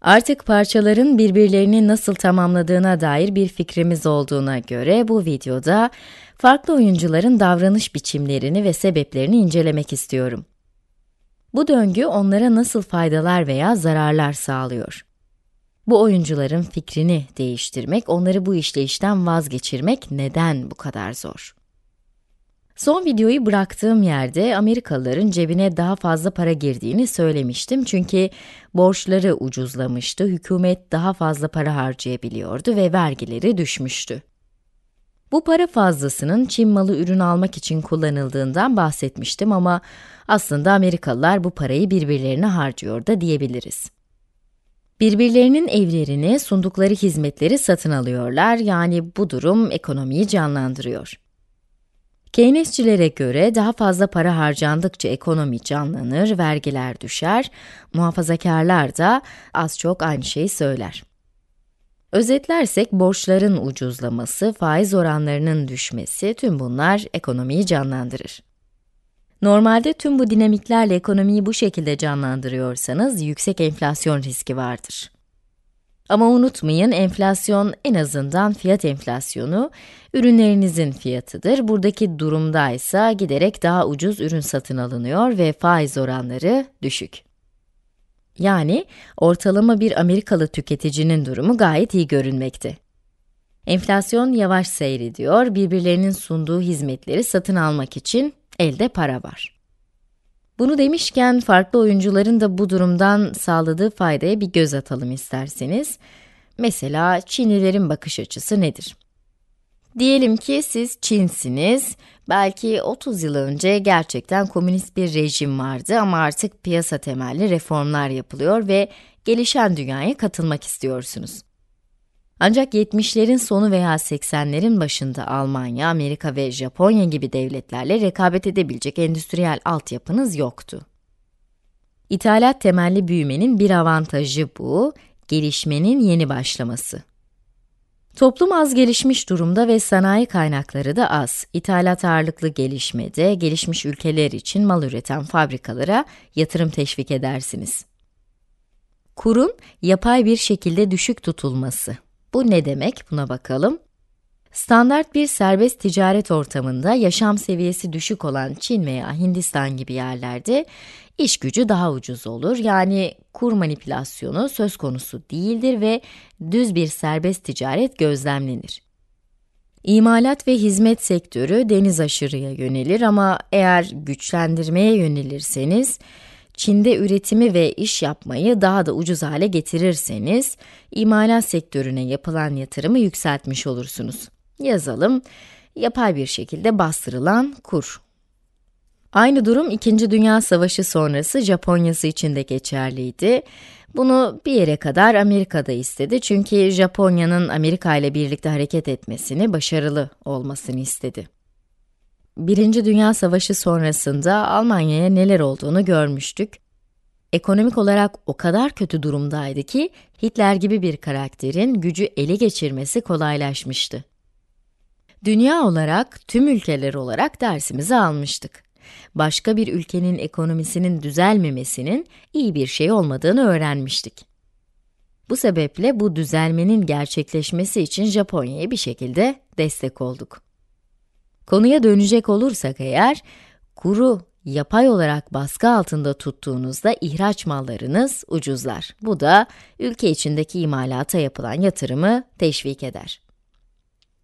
Artık parçaların birbirlerini nasıl tamamladığına dair bir fikrimiz olduğuna göre bu videoda farklı oyuncuların davranış biçimlerini ve sebeplerini incelemek istiyorum. Bu döngü onlara nasıl faydalar veya zararlar sağlıyor? Bu oyuncuların fikrini değiştirmek, onları bu işleyişten vazgeçirmek neden bu kadar zor? Son videoyu bıraktığım yerde Amerikalıların cebine daha fazla para girdiğini söylemiştim çünkü borçları ucuzlamıştı, hükümet daha fazla para harcayabiliyordu ve vergileri düşmüştü. Bu para fazlasının Çin malı ürün almak için kullanıldığından bahsetmiştim ama aslında Amerikalılar bu parayı birbirlerine harcıyor da diyebiliriz. Birbirlerinin evlerini, sundukları hizmetleri satın alıyorlar yani bu durum ekonomiyi canlandırıyor. Keynesçilere göre daha fazla para harcandıkça ekonomi canlanır, vergiler düşer, muhafazakarlar da az çok aynı şeyi söyler. Özetlersek borçların ucuzlaması, faiz oranlarının düşmesi tüm bunlar ekonomiyi canlandırır. Normalde tüm bu dinamiklerle ekonomiyi bu şekilde canlandırıyorsanız yüksek enflasyon riski vardır. Ama unutmayın enflasyon en azından fiyat enflasyonu ürünlerinizin fiyatıdır. Buradaki durumda ise giderek daha ucuz ürün satın alınıyor ve faiz oranları düşük. Yani ortalama bir Amerikalı tüketicinin durumu gayet iyi görünmekte. Enflasyon yavaş seyrediyor, birbirlerinin sunduğu hizmetleri satın almak için elde para var. Bunu demişken farklı oyuncuların da bu durumdan sağladığı faydaya bir göz atalım isterseniz. Mesela Çinlilerin bakış açısı nedir? Diyelim ki siz Çinsiniz, belki 30 yıl önce gerçekten komünist bir rejim vardı ama artık piyasa temelli reformlar yapılıyor ve gelişen dünyaya katılmak istiyorsunuz. Ancak 70'lerin sonu veya 80'lerin başında Almanya, Amerika ve Japonya gibi devletlerle rekabet edebilecek endüstriyel altyapınız yoktu. İthalat temelli büyümenin bir avantajı bu, gelişmenin yeni başlaması. Toplum az gelişmiş durumda ve sanayi kaynakları da az. İthalat ağırlıklı gelişmede, gelişmiş ülkeler için mal üreten fabrikalara yatırım teşvik edersiniz. Kurun, yapay bir şekilde düşük tutulması. Bu ne demek? Buna bakalım. Standart bir serbest ticaret ortamında yaşam seviyesi düşük olan Çin veya Hindistan gibi yerlerde iş gücü daha ucuz olur. Yani kur manipülasyonu söz konusu değildir ve düz bir serbest ticaret gözlemlenir. İmalat ve hizmet sektörü deniz aşırıya yönelir ama eğer güçlendirmeye yönelirseniz, Çin'de üretimi ve iş yapmayı daha da ucuz hale getirirseniz, imalat sektörüne yapılan yatırımı yükseltmiş olursunuz. Yazalım, yapay bir şekilde bastırılan kur. Aynı durum 2. Dünya Savaşı sonrası Japonya'sı için de geçerliydi. Bunu bir yere kadar Amerika'da istedi çünkü Japonya'nın Amerika ile birlikte hareket etmesini, başarılı olmasını istedi. Birinci Dünya Savaşı sonrasında Almanya'ya neler olduğunu görmüştük. Ekonomik olarak o kadar kötü durumdaydı ki Hitler gibi bir karakterin gücü ele geçirmesi kolaylaşmıştı. Dünya olarak, tüm ülkeler olarak dersimizi almıştık. Başka bir ülkenin ekonomisinin düzelmemesinin iyi bir şey olmadığını öğrenmiştik. Bu sebeple bu düzelmenin gerçekleşmesi için Japonya'ya bir şekilde destek olduk. Konuya dönecek olursak eğer, kuru yapay olarak baskı altında tuttuğunuzda ihraç mallarınız ucuzlar. Bu da ülke içindeki imalata yapılan yatırımı teşvik eder.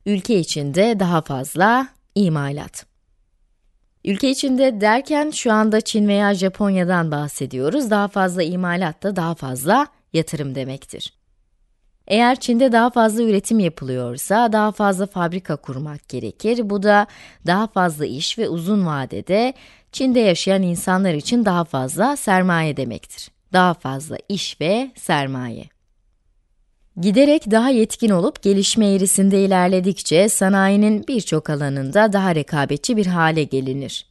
Ülke içinde daha fazla imalat. Ülke içinde derken şu anda Çin veya Japonya'dan bahsediyoruz. Daha fazla imalat da daha fazla yatırım demektir. Eğer Çin'de daha fazla üretim yapılıyorsa daha fazla fabrika kurmak gerekir. Bu da daha fazla iş ve uzun vadede Çin'de yaşayan insanlar için daha fazla sermaye demektir. Daha fazla iş ve sermaye. Giderek daha yetkin olup gelişme eğrisinde ilerledikçe sanayinin birçok alanında daha rekabetçi bir hale gelinir.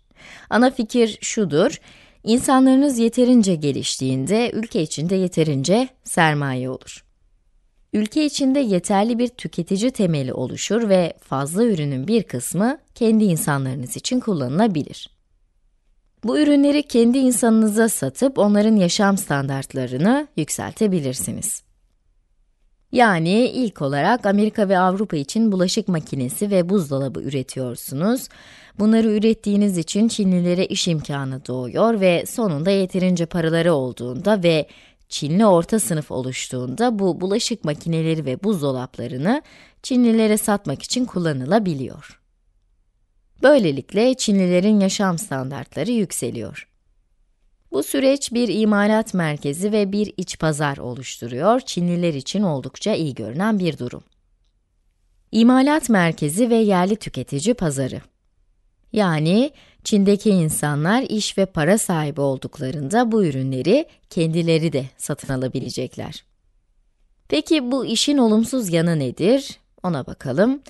Ana fikir şudur, insanlarınız yeterince geliştiğinde ülke içinde yeterince sermaye olur ülke içinde yeterli bir tüketici temeli oluşur ve fazla ürünün bir kısmı kendi insanlarınız için kullanılabilir. Bu ürünleri kendi insanınıza satıp onların yaşam standartlarını yükseltebilirsiniz. Yani ilk olarak Amerika ve Avrupa için bulaşık makinesi ve buzdolabı üretiyorsunuz. Bunları ürettiğiniz için Çinlilere iş imkanı doğuyor ve sonunda yeterince paraları olduğunda ve Çinli orta sınıf oluştuğunda bu bulaşık makineleri ve buzdolaplarını Çinlilere satmak için kullanılabiliyor. Böylelikle Çinlilerin yaşam standartları yükseliyor. Bu süreç bir imalat merkezi ve bir iç pazar oluşturuyor. Çinliler için oldukça iyi görünen bir durum. İmalat merkezi ve yerli tüketici pazarı yani Çin'deki insanlar iş ve para sahibi olduklarında bu ürünleri kendileri de satın alabilecekler. Peki bu işin olumsuz yanı nedir? Ona bakalım.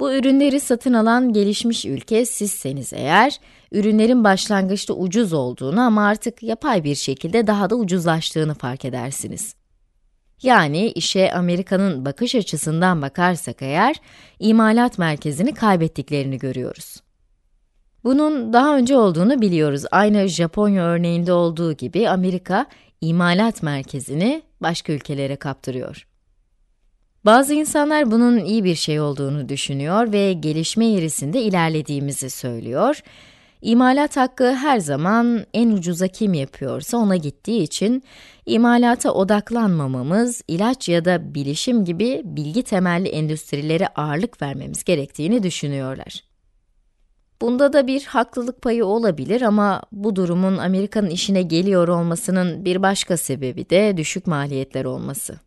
Bu ürünleri satın alan gelişmiş ülke sizseniz eğer, ürünlerin başlangıçta ucuz olduğunu ama artık yapay bir şekilde daha da ucuzlaştığını fark edersiniz. Yani işe Amerika'nın bakış açısından bakarsak eğer, imalat merkezini kaybettiklerini görüyoruz. Bunun daha önce olduğunu biliyoruz. Aynı Japonya örneğinde olduğu gibi Amerika imalat merkezini başka ülkelere kaptırıyor. Bazı insanlar bunun iyi bir şey olduğunu düşünüyor ve gelişme eğrisinde ilerlediğimizi söylüyor. İmalat hakkı her zaman en ucuza kim yapıyorsa ona gittiği için imalata odaklanmamamız, ilaç ya da bilişim gibi bilgi temelli endüstrilere ağırlık vermemiz gerektiğini düşünüyorlar. Bunda da bir haklılık payı olabilir ama bu durumun Amerika'nın işine geliyor olmasının bir başka sebebi de düşük maliyetler olması.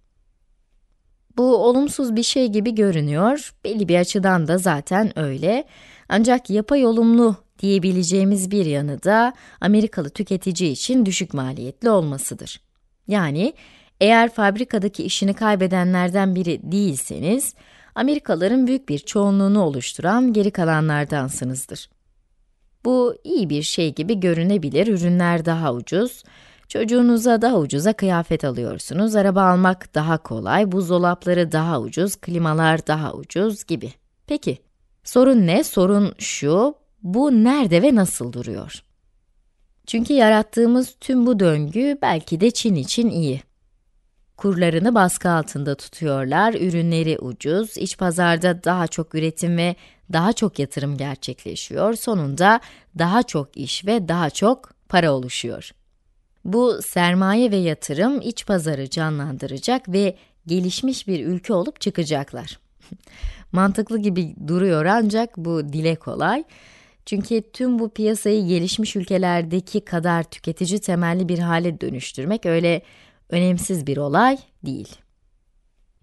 Bu olumsuz bir şey gibi görünüyor, belli bir açıdan da zaten öyle. Ancak yapay olumlu diyebileceğimiz bir yanı da Amerikalı tüketici için düşük maliyetli olmasıdır. Yani eğer fabrikadaki işini kaybedenlerden biri değilseniz, Amerikalıların büyük bir çoğunluğunu oluşturan geri kalanlardansınızdır. Bu iyi bir şey gibi görünebilir, ürünler daha ucuz, çocuğunuza daha ucuza kıyafet alıyorsunuz, araba almak daha kolay, buzdolapları daha ucuz, klimalar daha ucuz gibi. Peki, sorun ne? Sorun şu, bu nerede ve nasıl duruyor? Çünkü yarattığımız tüm bu döngü belki de Çin için iyi kurlarını baskı altında tutuyorlar, ürünleri ucuz, iç pazarda daha çok üretim ve daha çok yatırım gerçekleşiyor, sonunda daha çok iş ve daha çok para oluşuyor. Bu sermaye ve yatırım iç pazarı canlandıracak ve gelişmiş bir ülke olup çıkacaklar. Mantıklı gibi duruyor ancak bu dile kolay. Çünkü tüm bu piyasayı gelişmiş ülkelerdeki kadar tüketici temelli bir hale dönüştürmek öyle önemsiz bir olay değil.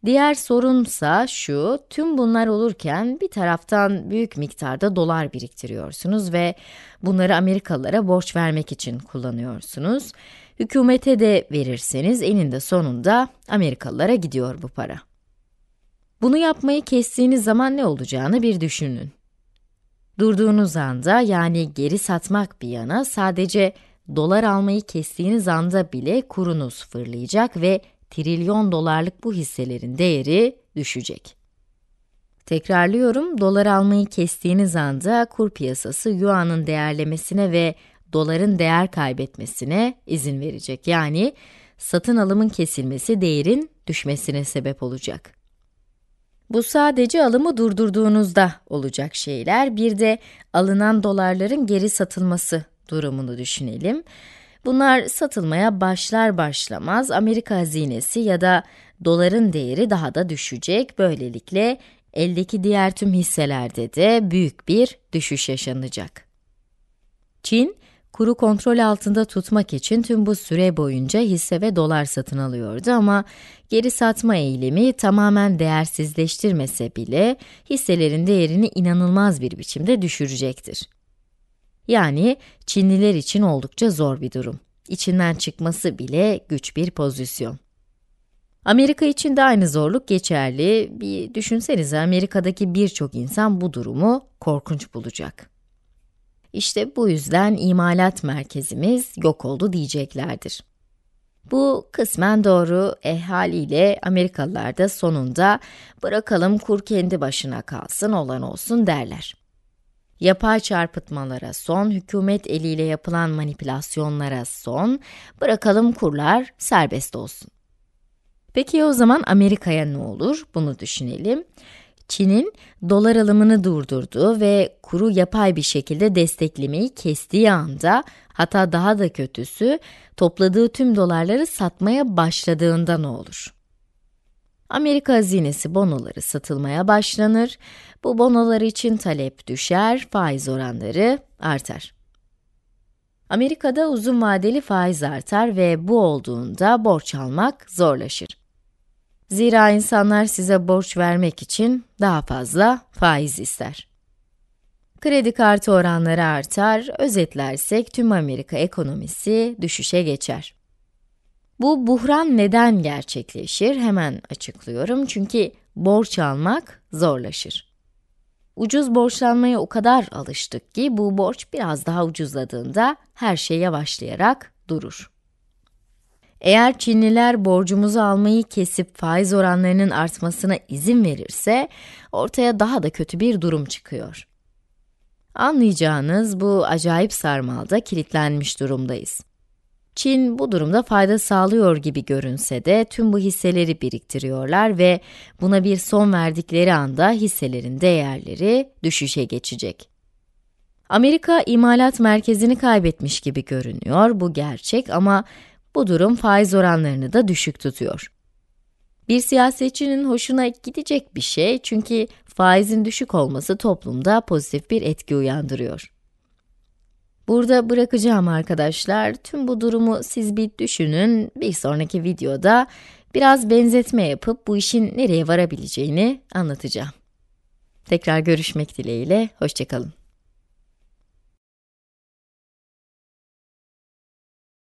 Diğer sorunsa şu, tüm bunlar olurken bir taraftan büyük miktarda dolar biriktiriyorsunuz ve bunları Amerikalılara borç vermek için kullanıyorsunuz. Hükümete de verirseniz eninde sonunda Amerikalılara gidiyor bu para. Bunu yapmayı kestiğiniz zaman ne olacağını bir düşünün. Durduğunuz anda yani geri satmak bir yana sadece dolar almayı kestiğiniz anda bile kurunuz fırlayacak ve trilyon dolarlık bu hisselerin değeri düşecek. Tekrarlıyorum, dolar almayı kestiğiniz anda kur piyasası yuanın değerlemesine ve doların değer kaybetmesine izin verecek. Yani satın alımın kesilmesi değerin düşmesine sebep olacak. Bu sadece alımı durdurduğunuzda olacak şeyler, bir de alınan dolarların geri satılması durumunu düşünelim. Bunlar satılmaya başlar başlamaz Amerika hazinesi ya da doların değeri daha da düşecek. Böylelikle eldeki diğer tüm hisselerde de büyük bir düşüş yaşanacak. Çin, kuru kontrol altında tutmak için tüm bu süre boyunca hisse ve dolar satın alıyordu ama geri satma eğilimi tamamen değersizleştirmese bile hisselerin değerini inanılmaz bir biçimde düşürecektir. Yani Çinliler için oldukça zor bir durum. İçinden çıkması bile güç bir pozisyon. Amerika için de aynı zorluk geçerli. Bir düşünsenize Amerika'daki birçok insan bu durumu korkunç bulacak. İşte bu yüzden imalat merkezimiz yok oldu diyeceklerdir. Bu kısmen doğru. Ehaliyle Amerikalılar da sonunda bırakalım kur kendi başına kalsın olan olsun derler yapay çarpıtmalara son, hükümet eliyle yapılan manipülasyonlara son, bırakalım kurlar serbest olsun. Peki o zaman Amerika'ya ne olur? Bunu düşünelim. Çin'in dolar alımını durdurduğu ve kuru yapay bir şekilde desteklemeyi kestiği anda hatta daha da kötüsü topladığı tüm dolarları satmaya başladığında ne olur? Amerika hazinesi bonoları satılmaya başlanır, bu bonolar için talep düşer, faiz oranları artar. Amerika'da uzun vadeli faiz artar ve bu olduğunda borç almak zorlaşır. Zira insanlar size borç vermek için daha fazla faiz ister. Kredi kartı oranları artar, özetlersek tüm Amerika ekonomisi düşüşe geçer. Bu buhran neden gerçekleşir? Hemen açıklıyorum. Çünkü borç almak zorlaşır. Ucuz borçlanmaya o kadar alıştık ki bu borç biraz daha ucuzladığında her şey yavaşlayarak durur. Eğer Çinliler borcumuzu almayı kesip faiz oranlarının artmasına izin verirse ortaya daha da kötü bir durum çıkıyor. Anlayacağınız bu acayip sarmalda kilitlenmiş durumdayız. Çin bu durumda fayda sağlıyor gibi görünse de tüm bu hisseleri biriktiriyorlar ve buna bir son verdikleri anda hisselerin değerleri düşüşe geçecek. Amerika imalat merkezini kaybetmiş gibi görünüyor, bu gerçek ama bu durum faiz oranlarını da düşük tutuyor. Bir siyasetçinin hoşuna gidecek bir şey çünkü faizin düşük olması toplumda pozitif bir etki uyandırıyor. Burada bırakacağım arkadaşlar. Tüm bu durumu siz bir düşünün. Bir sonraki videoda biraz benzetme yapıp bu işin nereye varabileceğini anlatacağım. Tekrar görüşmek dileğiyle, hoşçakalın.